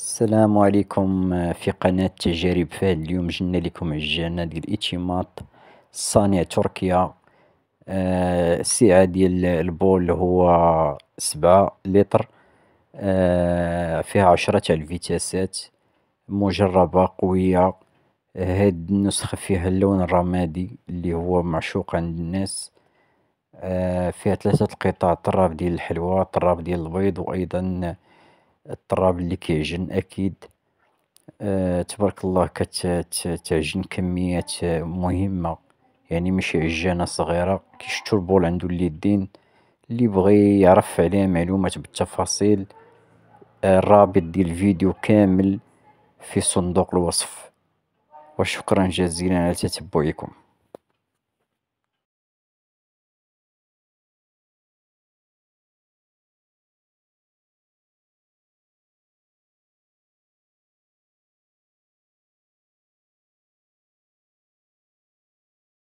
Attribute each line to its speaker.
Speaker 1: السلام
Speaker 2: عليكم آه، في قناة تجارب فهد اليوم جنا لكم عجانة ديال الاتيماط صانع تركيا آه، السعة ديال البول هو سبعة لتر آه، فيها عشرة تاع الفيتاسات مجربة قوية هاد النسخة فيها اللون الرمادي اللي هو معشوق عند الناس فيها ثلاثة القطع طراب ديال الحلوى طراب ديال البيض وأيضا الطراب اللي كيعجن اكيد آه، تبارك الله كتعجن كميات مهمه يعني ماشي عجانه صغيره كيشتو البول عندو اليدين اللي بغى يعرف عليها معلومات بالتفاصيل الرابط ديال الفيديو كامل في صندوق الوصف وشكرا جزيلا على تتبعكم